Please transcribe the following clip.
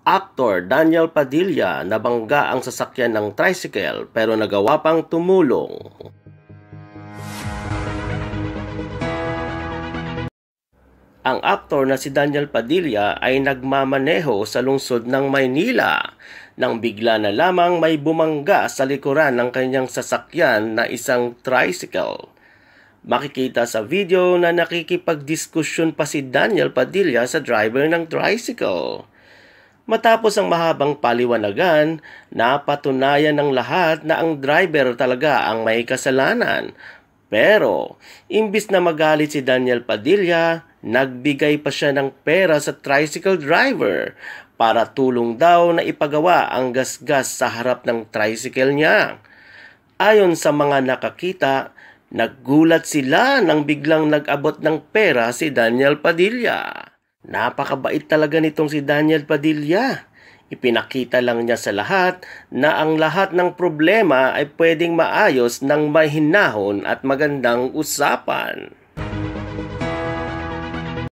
Actor Daniel Padilla nabangga ang sasakyan ng tricycle pero nagawa pang tumulong. Ang aktor na si Daniel Padilla ay nagmamaneho sa lungsod ng Maynila nang bigla na lamang may bumangga sa likuran ng kanyang sasakyan na isang tricycle. Makikita sa video na nakikipagdiskusyon pa si Daniel Padilla sa driver ng tricycle. Matapos ang mahabang paliwanagan, napatunayan ng lahat na ang driver talaga ang may kasalanan. Pero, imbis na magalit si Daniel Padilla, nagbigay pa siya ng pera sa tricycle driver para tulong daw na ipagawa ang gasgas sa harap ng tricycle niya. Ayon sa mga nakakita, Naggulat sila nang biglang nag-abot ng pera si Daniel Padilla. Napakabait talaga nitong si Daniel Padilla. Ipinakita lang niya sa lahat na ang lahat ng problema ay pwedeng maayos ng mahinahon at magandang usapan.